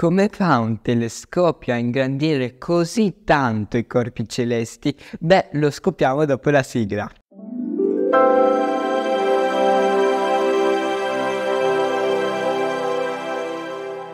Come fa un telescopio a ingrandire così tanto i corpi celesti? Beh, lo scopriamo dopo la sigla.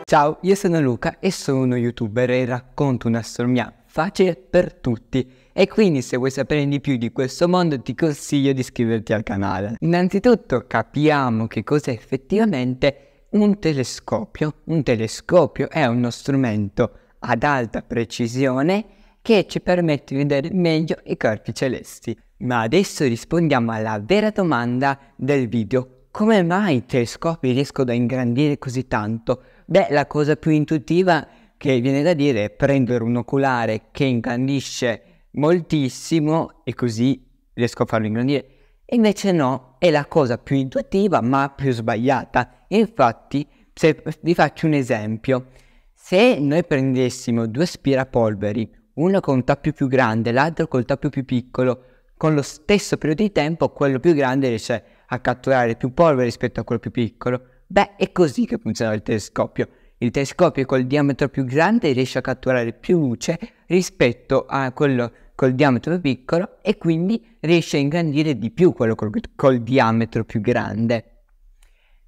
Ciao, io sono Luca e sono uno youtuber e racconto un'astronomia facile per tutti. E quindi se vuoi sapere di più di questo mondo ti consiglio di iscriverti al canale. Innanzitutto capiamo che cos'è effettivamente un telescopio. Un telescopio è uno strumento ad alta precisione che ci permette di vedere meglio i corpi celesti. Ma adesso rispondiamo alla vera domanda del video. Come mai i telescopi riescono a ingrandire così tanto? Beh, la cosa più intuitiva che viene da dire è prendere un oculare che ingrandisce moltissimo e così riesco a farlo ingrandire Invece no, è la cosa più intuitiva ma più sbagliata. Infatti, se vi faccio un esempio, se noi prendessimo due aspirapolveri, uno con un tappio più grande, l'altro col tappio più piccolo, con lo stesso periodo di tempo, quello più grande riesce a catturare più polvere rispetto a quello più piccolo. Beh, è così che funziona il telescopio. Il telescopio col diametro più grande riesce a catturare più luce rispetto a quello più col diametro piccolo e quindi riesce a ingrandire di più quello col, col diametro più grande.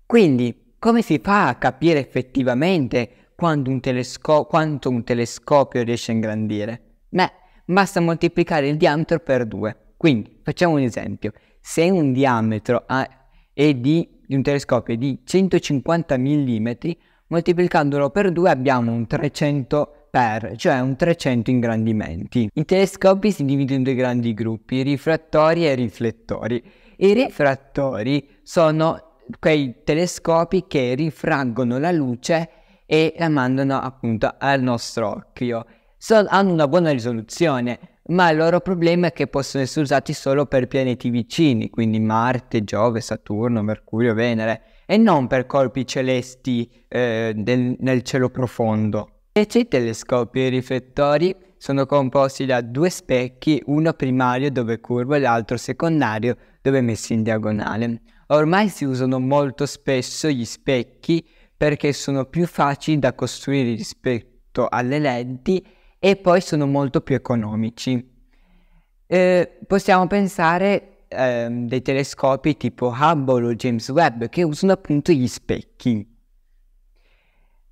Quindi, come si fa a capire effettivamente quanto un, telesco- quanto un telescopio riesce a ingrandire? Beh, basta moltiplicare il diametro per 2. Quindi, facciamo un esempio. Se un diametro è di, di un telescopio è di 150 mm, moltiplicandolo per 2 abbiamo un 300 per, cioè un 300 ingrandimenti. I telescopi si dividono in due grandi gruppi, rifrattori e riflettori. I rifrattori sono quei telescopi che rifraggono la luce e la mandano appunto al nostro occhio. So, hanno una buona risoluzione, ma il loro problema è che possono essere usati solo per pianeti vicini, quindi Marte, Giove, Saturno, Mercurio, Venere e non per colpi celesti eh, del, nel cielo profondo. Invece i telescopi e i riflettori sono composti da due specchi, uno primario dove curvo e l'altro secondario dove messi in diagonale. Ormai si usano molto spesso gli specchi perché sono più facili da costruire rispetto alle lenti e poi sono molto più economici. Eh, possiamo pensare ehm, dei telescopi tipo Hubble o James Webb che usano appunto gli specchi.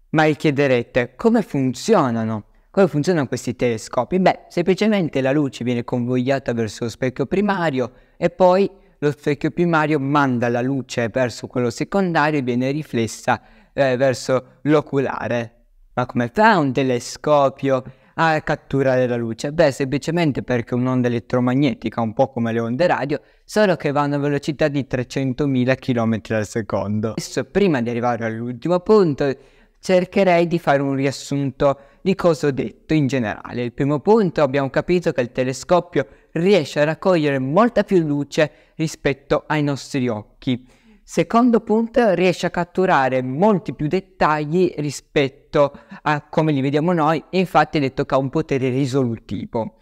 Ma vi chiederete come funzionano? Come funzionano questi telescopi? Beh, semplicemente la luce viene convogliata verso lo specchio primario e poi lo specchio primario manda la luce verso quello secondario e viene riflessa eh, verso l'oculare. Ma come fa un telescopio a catturare la luce? Beh, semplicemente perché un'onda elettromagnetica, un po' come le onde radio, solo che va a una velocità di 300.000 km al secondo. Adesso, prima di arrivare all'ultimo punto, cercherei di fare un riassunto di cosa ho detto in generale. Il primo punto abbiamo capito che il telescopio riesce a raccogliere molta più luce rispetto ai nostri occhi. Secondo punto, riesce a catturare molti più dettagli rispetto a come li vediamo noi infatti è detto che ha un potere risolutivo.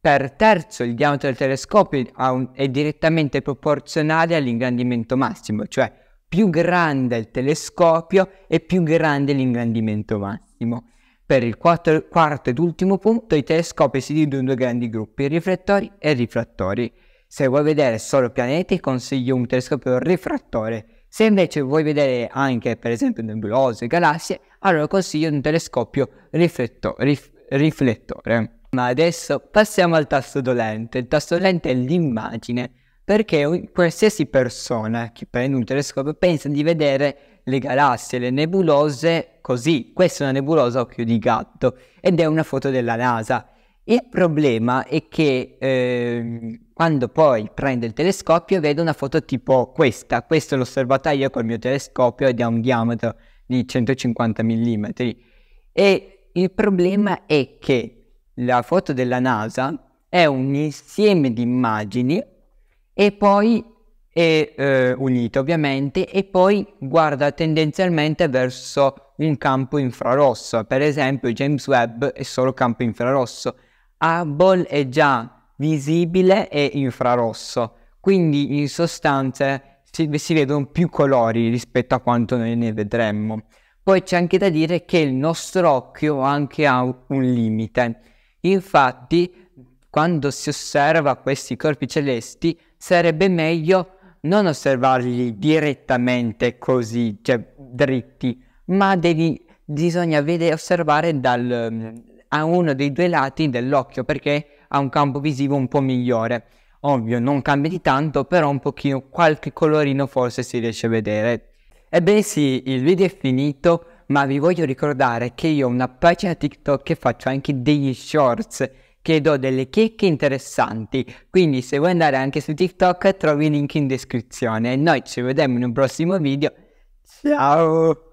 Per terzo, il diametro del telescopio è direttamente proporzionale all'ingrandimento massimo, cioè più grande il telescopio e più grande l'ingrandimento massimo. Per il quarto, quarto ed ultimo punto, i telescopi si dividono in due grandi gruppi, riflettori e rifrattori. Se vuoi vedere solo pianeti consiglio un telescopio rifrattore, se invece vuoi vedere anche per esempio nebulose e galassie, allora consiglio un telescopio rifletto, rif, riflettore. Ma adesso passiamo al tasto dolente. Il tasto dolente è l'immagine, perché qualsiasi persona che prende un telescopio pensa di vedere le galassie, le nebulose così. Questa è una nebulosa a occhio di gatto ed è una foto della NASA. Il problema è che eh, quando poi prendo il telescopio vedo una foto tipo questa, questo è l'osservatorio col mio telescopio ed ha un diametro di 150 mm e il problema è che la foto della NASA è un insieme di immagini e poi è eh, unito ovviamente e poi guarda tendenzialmente verso un campo infrarosso, per esempio James Webb è solo campo infrarosso Hubble è già visibile e infrarosso, quindi in sostanza si, si vedono più colori rispetto a quanto noi ne vedremmo. Poi c'è anche da dire che il nostro occhio anche ha un limite. Infatti, quando si osserva questi corpi celesti, sarebbe meglio non osservarli direttamente così, cioè dritti, ma devi, bisogna vede, osservare dal, a uno dei due lati dell'occhio perché ha un campo visivo un po' migliore. Ovvio, non cambia di tanto, però un pochino qualche colorino forse si riesce a vedere. Ebbene sì, il video è finito, ma vi voglio ricordare che io ho una pagina TikTok che faccio anche degli shorts che do delle chicche interessanti, quindi se vuoi andare anche su TikTok trovi il link in descrizione. E Noi ci vediamo in un prossimo video. Ciao!